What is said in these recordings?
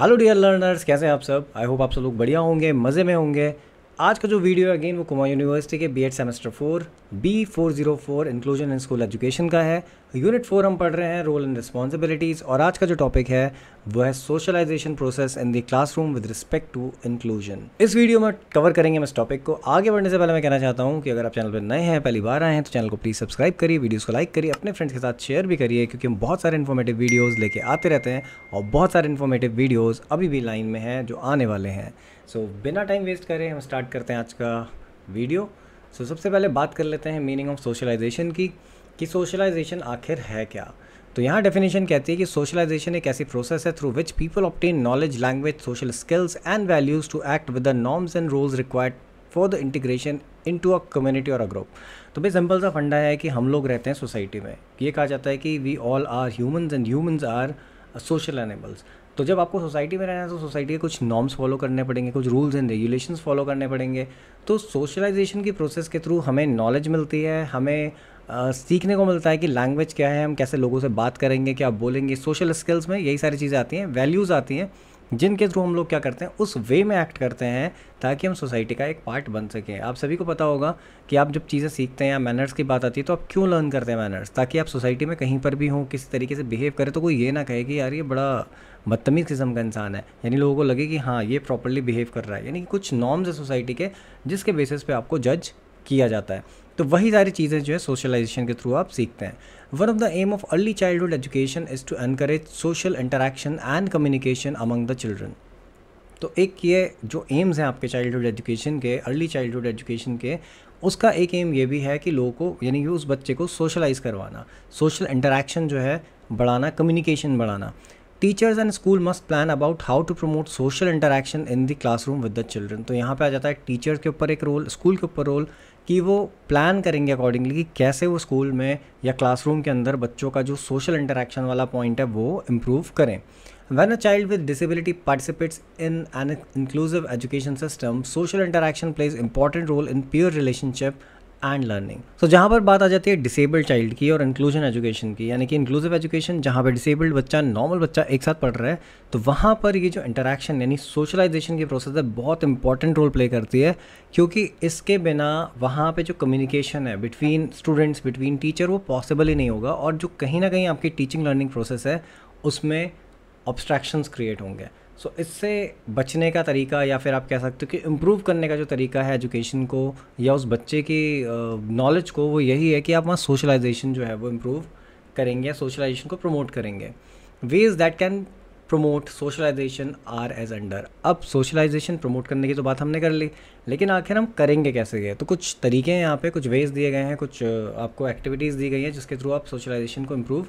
hello dear learners कैसे हैं आप सब आई होप आप सब लोग बढ़िया होंगे मज़े में होंगे आज का जो वीडियो है अगेन वो कुमा यूनिवर्सिटी के B Ed semester four B four zero four inclusion in school education का है यूनिट फोर हम पढ़ रहे हैं रोल एंड रिस्पॉन्सिबिलिटीज़ और आज का जो टॉपिक है वो है socialisation process in the classroom with respect to inclusion इस वीडियो में कवर करेंगे हम इस टॉपिक को आगे बढ़ने से पहले मैं कहना चाहता हूँ कि अगर आप चैनल पर नए हैं पहली बार आए हैं तो चैनल को प्लीज़ सब्सक्राइब करिए वीडियोज़ को लाइक करिए अपने फ्रेंड्स के साथ शेयर भी करिए क्योंकि हम बहुत सारे इन्फॉर्मेटिव वीडियोज़ लेके आते रहते हैं और बहुत सारे इन्फॉर्मेटिव वीडियोज़ अभी भी लाइन में हैं जो आने वाले हैं सो so, बिना टाइम वेस्ट करें हम स्टार्ट करते हैं आज का वीडियो सो so, सबसे पहले बात कर लेते हैं मीनिंग ऑफ सोशलाइजेशन की कि सोशलाइजेशन आखिर है क्या तो यहाँ डेफिनेशन कहती है कि सोशलाइजेशन एक ऐसी प्रोसेस है through which people obtain knowledge language social skills and values to act with the norms and rules required for the integration into a community और अ ग्रुप तो भाई सिंपल सा फंडा है कि हम लोग रहते हैं सोसाइटी में ये कहा जाता है कि we all are humans and humans are social animals तो जब आपको सोसाइटी में रहना है तो सोसाइटी के कुछ नॉर्म्स फॉलो करने पड़ेंगे कुछ रूल्स एंड रेगुलेशन फॉलो करने पड़ेंगे तो सोशलाइजेशन की प्रोसेस के थ्रू हमें नॉलेज मिलती है हमें आ, सीखने को मिलता है कि लैंग्वेज क्या है हम कैसे लोगों से बात करेंगे क्या बोलेंगे सोशल स्किल्स में यही सारी चीज़ें आती हैं वैल्यूज़ आती हैं जिनके थ्रू हम लोग क्या करते हैं उस वे में एक्ट करते हैं ताकि हम सोसाइटी का एक पार्ट बन सकें आप सभी को पता होगा कि आप जब चीज़ें सीखते हैं या मैनर्स की बात आती है तो आप क्यों लर्न करते हैं मैनर्स ताकि आप सोसाइटी में कहीं पर भी हों किसी तरीके से बिहेव करें तो कोई ये ना कहे कि यार ये बड़ा बदतमीज़ किस्म का इंसान है यानी लोगों को लगे कि हाँ ये प्रॉपरली बिहेव कर रहा है यानी कि कुछ नॉर्म्स है सोसाइटी के जिसके बेसिस पे आपको जज किया जाता है तो वही सारी चीज़ें जो है सोशलाइजेशन के थ्रू आप सीखते हैं one of the aim of early childhood education is to encourage social interaction and communication among the children तो एक ये जो एम्स हैं आपके चाइल्डहुड एजुकेशन के अर्ली चाइल्डहुड एजुकेशन के उसका एक एम ये भी है कि लोगों को यानी कि उस बच्चे को सोशलाइज़ करवाना सोशल इंटरेक्शन जो है बढ़ाना कम्युनिकेशन बढ़ाना teachers and school must plan about how to promote social interaction in the classroom with the children तो यहाँ पे आ जाता है टीचर के ऊपर एक रोल स्कूल के ऊपर रोल कि वो प्लान करेंगे अकॉर्डिंगली कि कैसे वो स्कूल में या क्लासरूम के अंदर बच्चों का जो सोशल इंटरेक्शन वाला पॉइंट है वो इम्प्रूव करें when a child with disability participates in an inclusive education system social interaction plays important role in peer relationship and learning so जहाँ पर बात आ जाती है डिसेबल्ड चाइल्ड की और इंक्लूजन एजुकेशन की यानी कि इंक्लूसिव एजुकेशन जहाँ पर डिसेबल्ड बच्चा नॉर्मल बच्चा एक साथ पढ़ रहा है तो वहाँ पर ये जो इंटरेक्शन यानी सोशलाइजेशन की प्रोसेस है बहुत इंपॉर्टेंट रोल प्ले करती है क्योंकि इसके बिना वहाँ पर जो कम्युनिकेशन है बिटवीन स्टूडेंट्स बिटवीन टीचर वो पॉसिबल ही नहीं होगा और जो कहीं ना कहीं आपकी टीचिंग लर्निंग प्रोसेस है उसमें ऑब्स्ट्रैक्शंस क्रिएट होंगे सो so, इससे बचने का तरीका या फिर आप कह सकते हो कि इम्प्रूव करने का जो तरीका है एजुकेशन को या उस बच्चे की नॉलेज को वो यही है कि आप वहाँ सोशलाइजेशन जो है वो इम्प्रूव करेंगे या सोशलाइजेशन को प्रमोट करेंगे ways that can promote socialisation are as under अब सोशलाइजेशन प्रमोट करने की तो बात हमने कर ली लेकिन आखिर हम करेंगे कैसे ये तो कुछ तरीके हैं यहाँ पे कुछ वेज दिए गए हैं कुछ आपको एक्टिविटीज़ दी गई हैं जिसके थ्रू आप सोशलाइजेशन को इम्प्रूव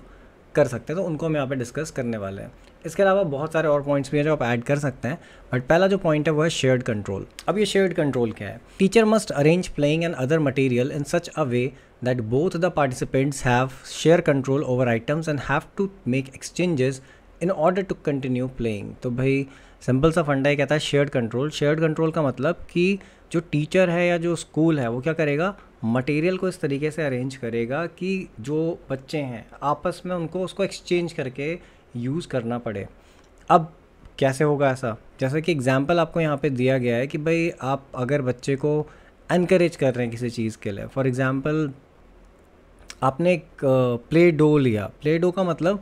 कर सकते हैं तो उनको हम यहाँ पे डिस्कस करने वाले हैं इसके अलावा बहुत सारे और पॉइंट्स भी हैं जो आप ऐड कर सकते हैं बट पहला जो पॉइंट है वो है शेयर्ड कंट्रोल अब ये शेयर्ड कंट्रोल क्या है teacher must arrange playing and other material in such a way that both the participants have share control over items and have to make exchanges in order to continue playing तो भाई simple सा फंडा ही कहता है shared control shared control का मतलब कि जो टीचर है या जो स्कूल है वो क्या करेगा मटेरियल को इस तरीके से अरेंज करेगा कि जो बच्चे हैं आपस में उनको उसको एक्सचेंज करके यूज़ करना पड़े अब कैसे होगा ऐसा जैसा कि एग्ज़ाम्पल आपको यहाँ पे दिया गया है कि भाई आप अगर बच्चे को इनक्रेज कर रहे हैं किसी चीज़ के लिए फॉर एग्ज़ाम्पल आपने एक प्ले डो लिया प्ले डो का मतलब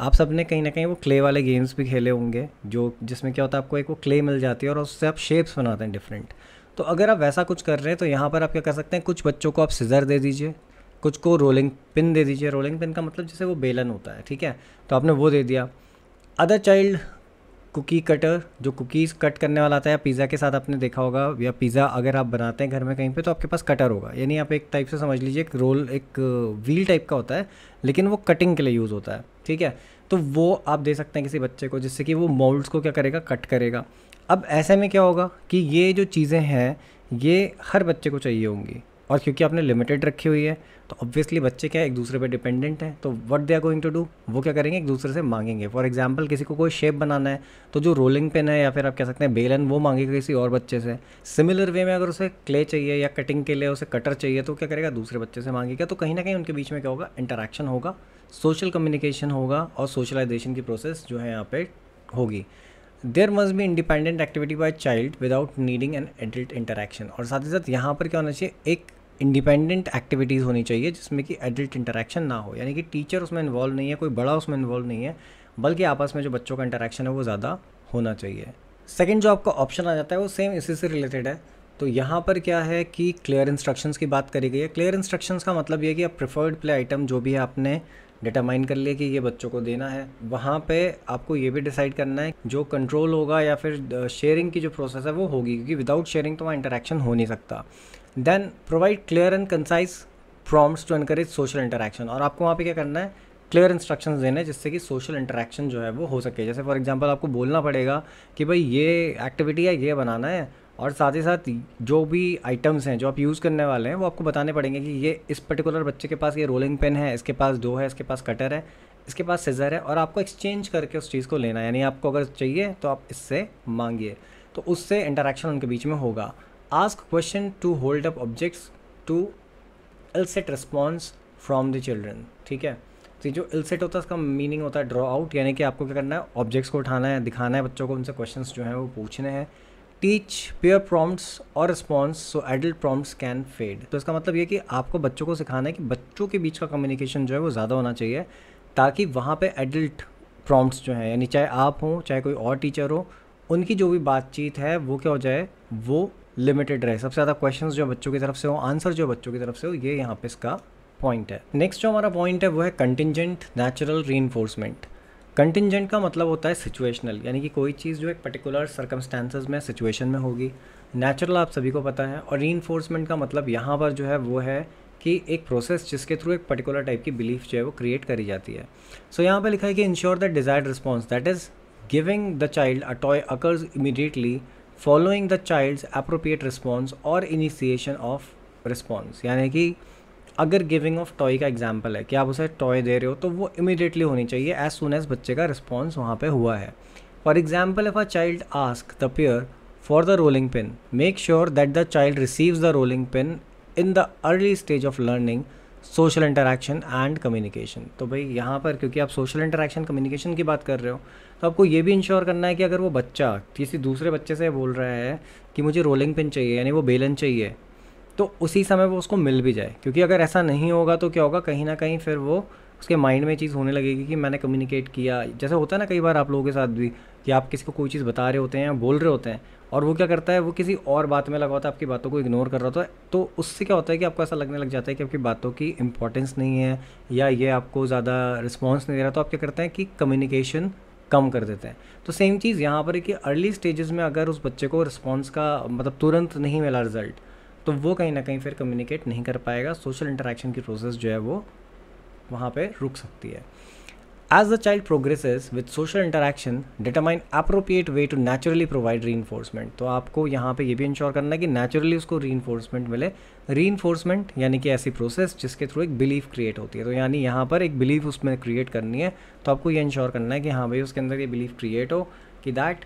आप सब ने कहीं ना कहीं वो क्ले वाले गेम्स भी खेले होंगे जो जिसमें क्या होता है आपको एक वो क्ले मिल जाती है और उससे आप शेप्स बनाते हैं डिफरेंट तो अगर आप वैसा कुछ कर रहे हैं तो यहाँ पर आप क्या कर सकते हैं कुछ बच्चों को आप सिज़र दे दीजिए कुछ को रोलिंग पिन दे दीजिए रोलिंग पिन का मतलब जैसे वो बेलन होता है ठीक है तो आपने वो दे दिया अदर चाइल्ड कुकी कटर जो कुकीज़ कट करने वाला आता है या पिज़्ज़ा के साथ आपने देखा होगा या पिज़्ज़ा अगर आप बनाते हैं घर में कहीं पे तो आपके पास कटर होगा यानी आप एक टाइप से समझ लीजिए एक रोल एक व्हील टाइप का होता है लेकिन वो कटिंग के लिए यूज़ होता है ठीक है तो वो आप दे सकते हैं किसी बच्चे को जिससे कि वो मोल्ड्स को क्या करेगा कट करेगा अब ऐसे में क्या होगा कि ये जो चीज़ें हैं ये हर बच्चे को चाहिए होंगी और क्योंकि आपने लिमिटेड रखी हुई है तो ऑब्वियसली बच्चे क्या एक दूसरे पे डिपेंडेंट हैं तो what they are going to do वो क्या करेंगे एक दूसरे से मांगेंगे फॉर एग्जांपल किसी को कोई शेप बनाना है तो जो रोलिंग पेन है या फिर आप कह सकते हैं बेलन वो मांगेगा किसी और बच्चे से सिमिलर वे में अगर उसे क्ले चाहिए या कटिंग के लिए उसे कटर चाहिए तो क्या करेगा दूसरे बच्चे से मांगेगा तो कहीं ना कहीं उनके बीच में क्या होगा इंटरेक्शन होगा सोशल कम्युनिकेशन होगा और सोशलाइजेशन की प्रोसेस जो है यहाँ पर होगी there must be independent activity by child without needing an adult interaction और साथ ही साथ यहाँ पर क्या होना चाहिए एक इंडिपेंडेंट एक्टिविटीज़ होनी चाहिए जिसमें कि एडल्ट इंटरेक्शन ना हो यानी कि टीचर उसमें इन्वॉल्व नहीं है कोई बड़ा उसमें इन्वॉल्व नहीं है बल्कि आपस में जो बच्चों का इंटरेक्शन है वो ज़्यादा होना चाहिए सेकेंड जो आपका ऑप्शन आ जाता है वो सेम इसी से रिलेटेड है तो यहाँ पर क्या है कि क्लियर इंस्ट्रक्शंस की बात करी गई है क्लियर इंस्ट्रक्शंस का मतलब ये कि आप प्रिफर्ड प्ले आइटम जो भी है आपने डिटामाइन कर लिया कि ये बच्चों को देना है वहाँ पे आपको ये भी डिसाइड करना है जो कंट्रोल होगा या फिर शेयरिंग uh, की जो प्रोसेस है वो होगी क्योंकि विदाउट शेयरिंग तो वहाँ इंटरेक्शन हो नहीं सकता then provide clear and concise prompts to encourage social interaction और आपको वहाँ पे क्या करना है क्लियर इंस्ट्रक्शन देने जिससे कि सोशल इंटरेक्शन जो है वो हो सके जैसे फॉर एग्जाम्पल आपको बोलना पड़ेगा कि भाई ये एक्टिविटी है ये बनाना है और साथ ही साथ जो भी आइटम्स हैं जो आप यूज़ करने वाले हैं वो आपको बताने पड़ेंगे कि ये इस पर्टिकुलर बच्चे के पास ये रोलिंग पेन है इसके पास दो है इसके पास कटर है इसके पास सीज़र है और आपको एक्सचेंज करके उस चीज़ को लेना है यानी आपको अगर चाहिए तो आप इससे मांगिए तो उससे इंटरेक्शन उनके बीच में होगा ask question to hold up objects to elicit response from the children ठीक है तो जो इलसेट होता है उसका मीनिंग होता है ड्रॉ आउट यानी कि आपको क्या करना है ऑब्जेक्ट्स को उठाना है दिखाना है बच्चों को उनसे क्वेश्चन जो हैं वो पूछने हैं टीच पेयर प्रॉम्प्ट्स और response so adult prompts can fade तो इसका मतलब ये कि आपको बच्चों को सिखाना है कि बच्चों के बीच का कम्युनिकेशन जो है वो ज़्यादा होना चाहिए ताकि वहाँ पे एडल्ट प्रॉम्प्ट्स जो हैं यानी चाहे आप हों चाहे कोई और टीचर हो उनकी जो भी बातचीत है वो क्या हो जाए वो लिमिटेड रहे सबसे ज़्यादा क्वेश्चन जो बच्चों की तरफ से हो आंसर जो बच्चों की तरफ से हो ये यहाँ पे इसका पॉइंट है नेक्स्ट जो हमारा पॉइंट है वो है कंटिजेंट नेचुरल री कंटिजेंट का मतलब होता है सिचुएशनल यानी कि कोई चीज़ जो एक पर्टिकुलर सर्कमस्टांसिस में सिचुएशन में होगी नेचुरल आप सभी को पता है और री का मतलब यहाँ पर जो है वो है कि एक प्रोसेस जिसके थ्रू एक पर्टिकुलर टाइप की बिलीफ जो है वो क्रिएट करी जाती है सो so, यहाँ पे लिखा है कि ensure the desired response that is giving the child a toy occurs immediately following the child's appropriate response और इनिशिएशन ऑफ रिस्पॉन्स यानी कि अगर गिविंग ऑफ टॉय का एग्जाम्पल है कि आप उसे टॉय दे रहे हो तो वो इमिडिएटली होनी चाहिए एज सुन एज बच्चे का रिस्पॉन्स वहाँ पर हुआ है for example if a child ask the peer for the rolling pin make sure that the child receives the rolling pin in the early stage of learning social interaction and communication तो भाई यहाँ पर क्योंकि आप social interaction communication की बात कर रहे हो तो आपको ये भी इंश्योर करना है कि अगर वो बच्चा किसी दूसरे बच्चे से बोल रहा है कि मुझे रोलिंग पिन चाहिए यानी वो बेलन चाहिए तो उसी समय वो उसको मिल भी जाए क्योंकि अगर ऐसा नहीं होगा तो क्या होगा कहीं ना कहीं फिर वो उसके माइंड में चीज़ होने लगेगी कि मैंने कम्युनिकेट किया जैसे होता है ना कई बार आप लोगों के साथ भी कि आप किसी को कोई चीज़ बता रहे होते हैं या बोल रहे होते हैं और वो क्या करता है वो किसी और बात में लगा होता है आपकी बातों को इग्नोर कर रहा होता है तो उससे क्या होता है कि आपको ऐसा लगने लग जाता है कि आपकी बातों की इंपॉर्टेंस नहीं है या ये आपको ज़्यादा रिस्पॉन्स नहीं दे रहा तो आप क्या करते हैं कि कम्युनिकेशन कम कर देते हैं तो सेम चीज़ यहाँ पर है कि अर्ली स्टेजेस में अगर उस बच्चे को रिस्पॉन्स का मतलब तुरंत नहीं मिला रिजल्ट तो वो कहीं ना कहीं फिर कम्युनिकेट नहीं कर पाएगा सोशल इंटरेक्शन की प्रोसेस जो है वो वहाँ पे रुक सकती है द चाइल्ड child progresses सोशल इंटरेक्शन interaction, appropriate way to naturally provide reinforcement तो आपको यहाँ पे ये भी इंश्योर करना है कि नेचुरली उसको इन्फोर्समेंट मिले इन्फोर्समेंट यानी कि ऐसी प्रोसेस जिसके थ्रू एक बिलीफ क्रिएट होती है तो यानी यहाँ पर एक बिलीफ उसमें क्रिएट करनी है तो आपको ये इंश्योर करना है कि हाँ भाई उसके अंदर ये बिलीफ क्रिएट हो कि दैट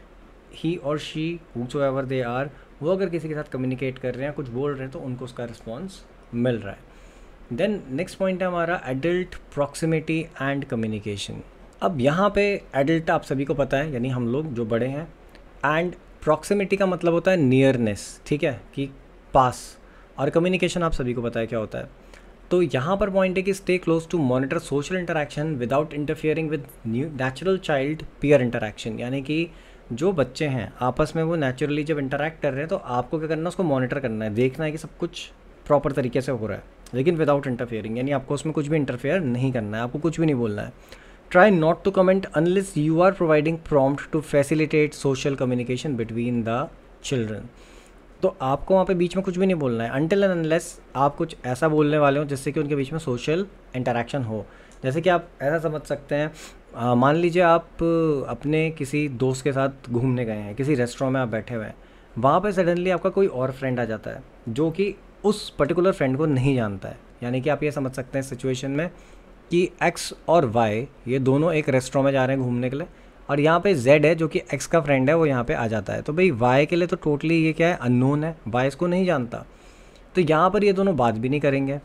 ही और she whoever they are वो अगर किसी के साथ कम्युनिकेट कर रहे हैं कुछ बोल रहे हैं तो उनको उसका रिस्पॉन्स मिल रहा है देन नेक्स्ट पॉइंट है हमारा एडल्ट प्रॉक्सिमिटी एंड कम्युनिकेशन अब यहाँ पे एडल्ट आप सभी को पता है यानी हम लोग जो बड़े हैं एंड प्रॉक्सिमिटी का मतलब होता है नियरनेस ठीक है कि पास और कम्युनिकेशन आप सभी को पता है क्या होता है तो यहाँ पर पॉइंट है कि stay close to monitor social interaction without interfering with new natural child peer interaction यानी कि जो बच्चे हैं आपस में वो नेचुरली जब इंटरेक्ट कर रहे हैं तो आपको क्या करना है उसको मॉनिटर करना है देखना है कि सब कुछ प्रॉपर तरीके से हो रहा है लेकिन विदाउट इंटरफेयरिंग यानी आपको उसमें कुछ भी इंटरफेयर नहीं करना है आपको कुछ भी नहीं बोलना है try not to comment unless you are providing prompt to facilitate social communication between the children तो आपको वहाँ पे बीच में कुछ भी नहीं बोलना है अनटिल एंड अनलेस आप कुछ ऐसा बोलने वाले हो जिससे कि उनके बीच में सोशल इंटरेक्शन हो जैसे कि आप ऐसा समझ सकते हैं आ, मान लीजिए आप अपने किसी दोस्त के साथ घूमने गए हैं किसी रेस्टोरेंट में आप बैठे हुए हैं वहाँ पर सडनली आपका कोई और फ्रेंड आ जाता है जो कि उस पर्टिकुलर फ्रेंड को नहीं जानता है यानी कि आप ये समझ सकते हैं सिचुएशन में कि एक्स और वाई ये दोनों एक रेस्टोरेंट में जा रहे हैं घूमने के लिए और यहाँ पे जेड है जो कि एक्स का फ्रेंड है वो यहाँ पे आ जाता है तो भाई वाई के लिए तो टोटली ये क्या है अननोन है वाई इसको नहीं जानता तो यहाँ पर ये दोनों बात भी नहीं करेंगे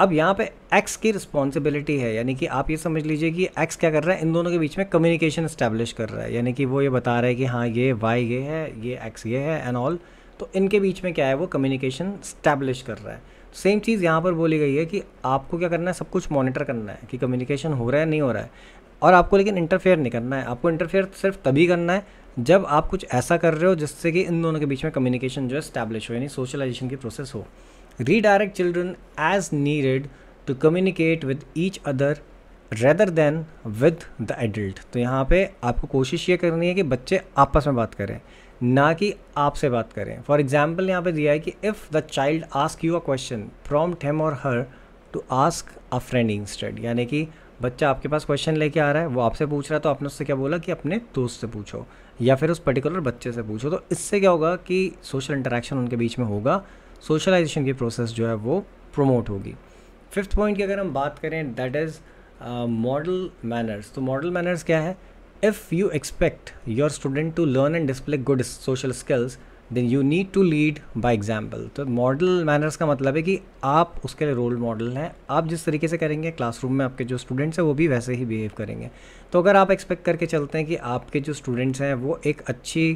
अब यहाँ पे एक्स की रिस्पॉन्सिबिलिटी है यानी कि आप ये समझ लीजिए कि एक्स क्या कर रहा है इन दोनों के बीच में कम्युनिकेशन स्टैब्लिश कर रहा है यानी कि वो ये बता रहा है कि हाँ ये वाई ये है ये एक्स ये है एंड ऑल तो इनके बीच में क्या है वो कम्युनिकेशन स्टैब्लिश कर रहा है सेम चीज़ यहाँ पर बोली गई है कि आपको क्या करना है सब कुछ मॉनिटर करना है कि कम्युनिकेशन हो रहा है नहीं हो रहा है और आपको लेकिन इंटरफेयर नहीं करना है आपको इंटरफेयर सिर्फ तभी करना है जब आप कुछ ऐसा कर रहे हो जिससे कि इन दोनों के बीच में कम्युनिकेशन जो है स्टैब्लिश हो यानी सोशलाइजेशन की प्रोसेस हो redirect children as needed to communicate with each other rather than with the adult तो यहाँ पे आपको कोशिश ये करनी है कि बच्चे आपस में बात करें ना कि आपसे बात करें फॉर एग्जाम्पल यहाँ पे दिया है कि if the child ask you a question from them और her to ask a friend instead यानी कि बच्चा आपके पास क्वेश्चन लेके आ रहा है वो आपसे पूछ रहा है तो आपने उससे क्या बोला कि अपने दोस्त से पूछो या फिर उस पर्टिकुलर बच्चे से पूछो तो इससे क्या होगा कि सोशल इंटरेक्शन उनके बीच में होगा सोशलाइजेशन की प्रोसेस जो है वो प्रमोट होगी फिफ्थ पॉइंट की अगर हम बात करें दैट इज़ मॉडल मैनर्स तो मॉडल मैनर्स क्या है if you expect your student to learn and display good social skills then you need to lead by example तो मॉडल मैनर्स का मतलब है कि आप उसके लिए रोल मॉडल हैं आप जिस तरीके से करेंगे क्लासरूम में आपके जो स्टूडेंट्स हैं वो भी वैसे ही बिहेव करेंगे तो अगर आप एक्सपेक्ट करके चलते हैं कि आपके जो स्टूडेंट्स हैं वो एक अच्छी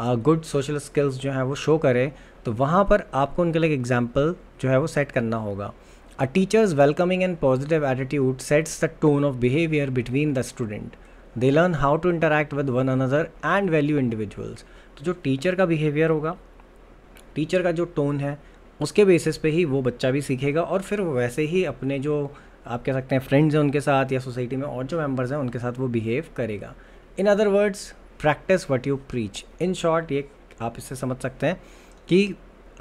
गुड सोशल स्किल्स जो हैं वो शो करें तो वहाँ पर आपको उनके लिए एग्जाम्पल जो है वो सेट करना होगा a teacher's welcoming and positive attitude sets the tone of behaviour between the student they learn how to interact with one another and value individuals तो जो टीचर का बिहेवियर होगा टीचर का जो टोन है उसके बेसिस पे ही वो बच्चा भी सीखेगा और फिर वैसे ही अपने जो आप कह सकते हैं फ्रेंड्स हैं उनके साथ या सोसाइटी में और जो मेम्बर्स हैं उनके साथ वो बिहेव करेगा in other words practice what you preach in short ये आप इससे समझ सकते हैं कि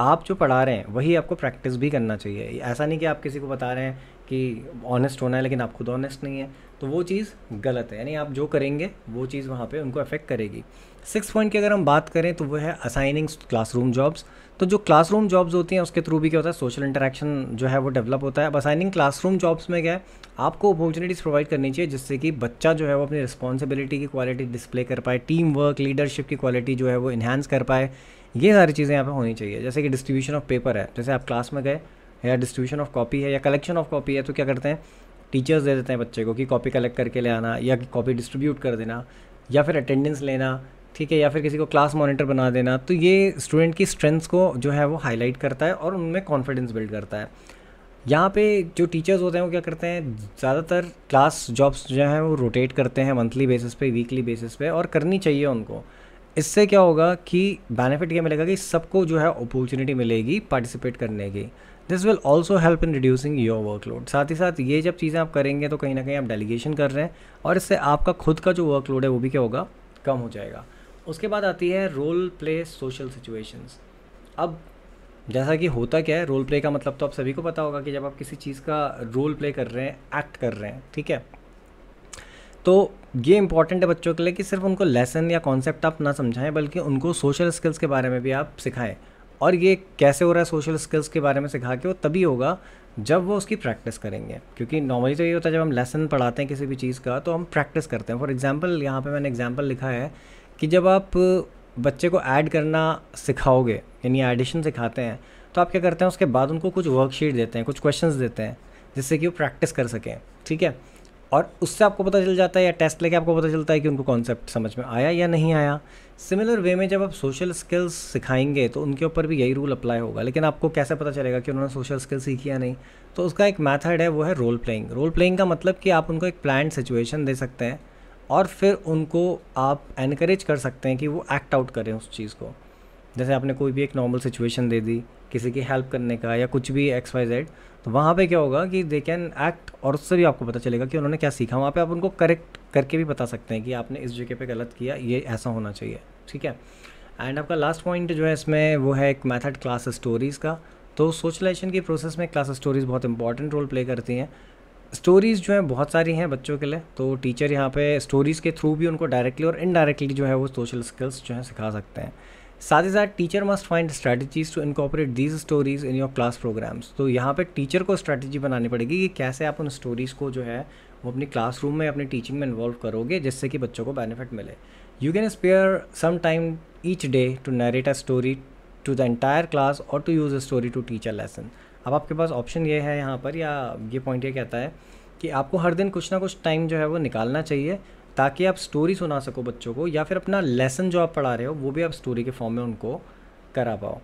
आप जो पढ़ा रहे हैं वही आपको प्रैक्टिस भी करना चाहिए ऐसा नहीं कि आप किसी को बता रहे हैं कि ऑनेस्ट होना है लेकिन आप खुद ऑनेस्ट नहीं है तो वो चीज़ गलत है यानी आप जो करेंगे वो चीज़ वहाँ पे उनको अफेक्ट करेगी सिक्स पॉइंट की अगर हम बात करें तो वो है असाइनिंग क्लासरूम जॉब्स तो जो क्लासरूम जॉब्स होती हैं उसके थ्रू भी क्या होता है सोशल इंटरेक्शन जो है वो डेवलप होता है अब असाइनिंग क्लासरूम जॉब्स में क्या है आपको अपॉर्चुनिटीज़ प्रोवाइड करनी चाहिए जिससे कि बच्चा जो है वो अपनी रिस्पॉन्सिबिलिटी की क्वालिटी डिस्प्ले कर पाए टीम वर्क लीडरशिप की क्वालिटी जो है वो इन्हांस कर पाए ये सारी चीज़ें यहाँ पर होनी चाहिए जैसे कि डिस्ट्रीब्यूशन ऑफ पेपर है जैसे आप क्लास में गए या डिस्ट्रीब्यूशन ऑफ कॉपी है या कलेक्शन ऑफ कॉपी है तो क्या करते हैं टीचर्स दे देते हैं बच्चे को कि कॉपी कलेक्ट करके ले आना या कॉपी डिस्ट्रीब्यूट कर देना या फिर अटेंडेंस लेना ठीक है या फिर किसी को क्लास मॉनिटर बना देना तो ये स्टूडेंट की स्ट्रेंथ्स को जो है वो हाईलाइट करता है और उनमें कॉन्फिडेंस बिल्ड करता है यहाँ पे जो टीचर्स होते हैं वो क्या करते हैं ज़्यादातर क्लास जॉब्स जो हैं वो रोटेट करते हैं मंथली बेसिस पे वीकली बेसिस पे और करनी चाहिए उनको इससे क्या होगा कि बेनिफिट ये मिलेगा कि सबको जो है अपॉर्चुनिटी मिलेगी पार्टिसिपेट करने की this will also help in reducing your workload साथ ही साथ ये जब चीज़ें आप करेंगे तो कहीं ना कहीं आप डेलीगेशन कर रहे हैं और इससे आपका खुद का जो वर्कलोड है वो भी क्या होगा कम हो जाएगा उसके बाद आती है रोल प्ले सोशल सिचुएशंस अब जैसा कि होता क्या है रोल प्ले का मतलब तो आप सभी को पता होगा कि जब आप किसी चीज़ का रोल प्ले कर रहे हैं एक्ट कर रहे हैं ठीक है तो ये इंपॉर्टेंट है बच्चों के लिए कि सिर्फ उनको लेसन या कॉन्सेप्ट आप ना समझाएं बल्कि उनको सोशल स्किल्स के बारे में भी आप सिखाएं और ये कैसे हो रहा है सोशल स्किल्स के बारे में सिखा के वो तभी होगा जब वो उसकी प्रैक्टिस करेंगे क्योंकि नॉर्मली तो ये होता है जब हम लेसन पढ़ाते हैं किसी भी चीज़ का तो हम प्रैक्टिस करते हैं फॉर एग्ज़ाम्पल यहाँ पर मैंने एग्जाम्पल लिखा है कि जब आप बच्चे को ऐड करना सिखाओगे यानी एडिशन सिखाते हैं तो आप क्या करते हैं उसके बाद उनको कुछ वर्कशीट देते हैं कुछ क्वेश्चन देते हैं जिससे कि वो प्रैक्टिस कर सकें ठीक है और उससे आपको पता चल जाता है या टेस्ट लेके आपको पता चलता है कि उनको कॉन्सेप्ट समझ में आया या नहीं आया सिमिलर वे में जब आप सोशल स्किल्स सिखाएंगे तो उनके ऊपर भी यही रूल अप्लाई होगा लेकिन आपको कैसे पता चलेगा कि उन्होंने सोशल स्किल सीखी या नहीं तो उसका एक मैथड है वो है रोल प्लेइंग रोल प्लेइंग का मतलब कि आप उनको एक प्लान सिचुएशन दे सकते हैं और फिर उनको आप एनकरेज कर सकते हैं कि वो एक्ट आउट करें उस चीज़ को जैसे आपने कोई भी एक नॉर्मल सिचुएशन दे दी किसी की हेल्प करने का या कुछ भी एक्स वाई जेड तो वहाँ पे क्या होगा कि दे कैन एक्ट और उससे भी आपको पता चलेगा कि उन्होंने क्या सीखा वहाँ पे आप उनको करेक्ट करके भी बता सकते हैं कि आपने इस जगह पे गलत किया ये ऐसा होना चाहिए ठीक है एंड आपका लास्ट पॉइंट जो है इसमें वो है एक मैथड क्लास स्टोरीज़ का तो सोशलाइजेशन की प्रोसेस में क्लास स्टोरीज़ बहुत इंपॉर्टेंट रोल प्ले करती हैं स्टोरीज़ जो हैं बहुत सारी हैं बच्चों के लिए तो टीचर यहाँ पे स्टोरीज़ के थ्रू भी उनको डायरेक्टली और इनडायरेक्टली जो है वो सोशल स्किल्स जो है सिखा सकते हैं साथ ही साथ teacher must find strategies to incorporate these stories in your class programmes तो यहाँ पे टीचर को स्ट्रैटेजी बनानी पड़ेगी कि कैसे आप उन स्टोरीज़ को जो है वो अपनी क्लासरूम में अपनी टीचिंग में इन्वॉल्व करोगे जिससे कि बच्चों को बेनिफिट मिले you can spare some time each day to narrate a story to the entire class और to use a story to teach a lesson अब आपके पास ऑप्शन ये है यहाँ पर या ये पॉइंट ये कहता है कि आपको हर दिन कुछ ना कुछ टाइम जो है वो निकालना चाहिए ताकि आप स्टोरी सुना सको बच्चों को या फिर अपना लेसन जो आप पढ़ा रहे हो वो भी आप स्टोरी के फॉर्म में उनको करा पाओ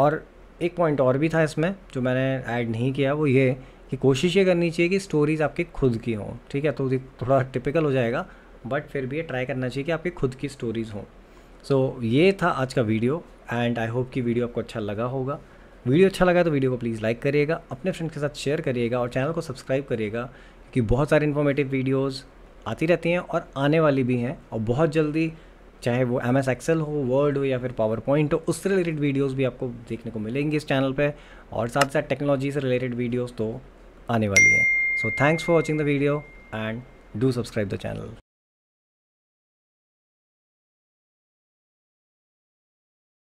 और एक पॉइंट और भी था इसमें जो मैंने ऐड नहीं किया वो ये कि कोशिश ये करनी चाहिए कि स्टोरीज़ आपकी खुद की हों ठीक है तो थोड़ा टिपिकल हो जाएगा बट फिर भी ये ट्राई करना चाहिए कि आपकी खुद की स्टोरीज़ हों सो so, ये था आज का वीडियो एंड आई होप कि वीडियो आपको अच्छा लगा होगा वीडियो अच्छा लगा तो वीडियो को प्लीज़ लाइक करिएगा अपने फ्रेंड के साथ शेयर करिएगा और चैनल को सब्सक्राइब करिएगा कि बहुत सारे इन्फॉर्मेटिव वीडियोज़ आती रहती हैं और आने वाली भी हैं और बहुत जल्दी चाहे वो एम एस एक्सेल हो वर्ड हो या फिर पावर पॉइंट हो उससे रिलेटेड वीडियोज़ भी आपको देखने को मिलेंगी इस चैनल पर और साथ साथ टेक्नोलॉजी से रिलेटेड वीडियोज़ तो आने वाली हैं so thanks for watching the video and do subscribe the channel